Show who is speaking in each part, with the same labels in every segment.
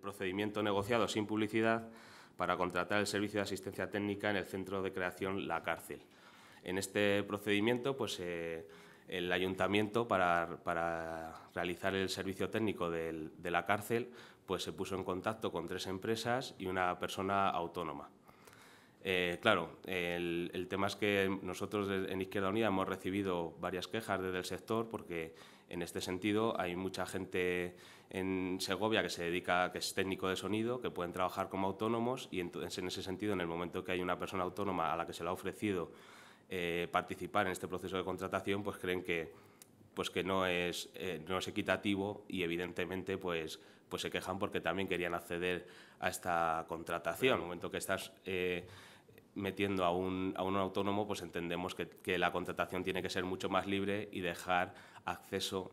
Speaker 1: procedimiento negociado sin publicidad para contratar el servicio de asistencia técnica en el centro de creación La Cárcel. En este procedimiento, pues, eh, el ayuntamiento, para, realizar el servicio técnico de la cárcel, pues, se puso en contacto con tres empresas y una persona autónoma. Eh, claro, el, tema es que nosotros en Izquierda Unida hemos recibido varias quejas desde el sector porque en este sentido hay mucha gente en Segovia que se dedica, que es técnico de sonido, que pueden trabajar como autónomos y entonces en ese sentido en el momento que hay una persona autónoma a la que se le ha ofrecido eh, participar en este proceso de contratación, pues creen que, pues que no, es, eh, no es equitativo y evidentemente pues, pues se quejan porque también querían acceder a esta contratación. En el momento que estás metiendo a un, a un autónomo, pues entendemos que, que, la contratación tiene que ser mucho más libre y dejar acceso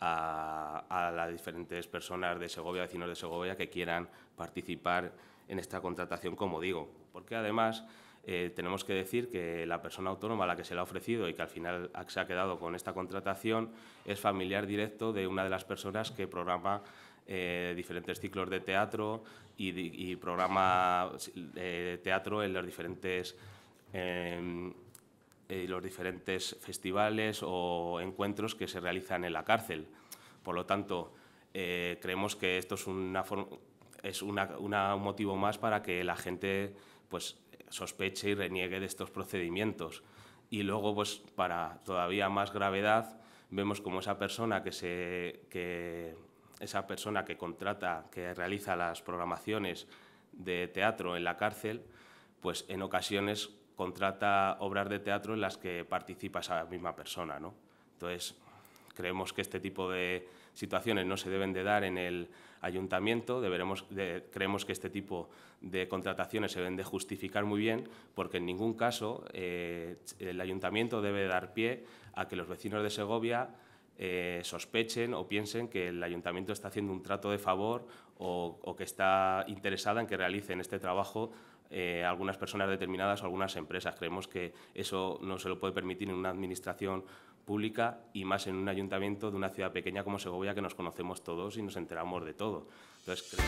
Speaker 1: a, a las diferentes personas de Segovia, vecinos de Segovia, que quieran participar en esta contratación, como digo. Porque además eh, tenemos que decir que la persona autónoma a la que se le ha ofrecido y que al final se ha quedado con esta contratación es familiar directo de una de las personas que programa eh, diferentes ciclos de teatro y, y programa eh, teatro en los diferentes, em, los diferentes festivales o encuentros que se realizan en la cárcel. Por lo tanto, eh, creemos que esto es, una es una, un motivo más para que la gente pues, sospeche y reniegue de estos procedimientos. Y luego, pues, para todavía más gravedad, vemos como esa persona que, se, que esa persona que contrata, que realiza las programaciones de teatro en la cárcel, pues en ocasiones contrata obras de teatro en las que participa esa misma persona. ¿no? Entonces, creemos que este tipo de situaciones no se deben de dar en el ayuntamiento, creemos que este tipo de contrataciones se deben de justificar muy bien, porque en ningún caso eh, el ayuntamiento debe dar pie a que los vecinos de Segovia eh, sospechen o piensen que el ayuntamiento está haciendo un trato de favor o, que está interesada en que realicen este trabajo eh, algunas personas determinadas o algunas empresas. Creemos que eso no se lo puede permitir en una administración pública y más en un ayuntamiento de una ciudad pequeña como Segovia que nos conocemos todos y nos enteramos de todo. Entonces,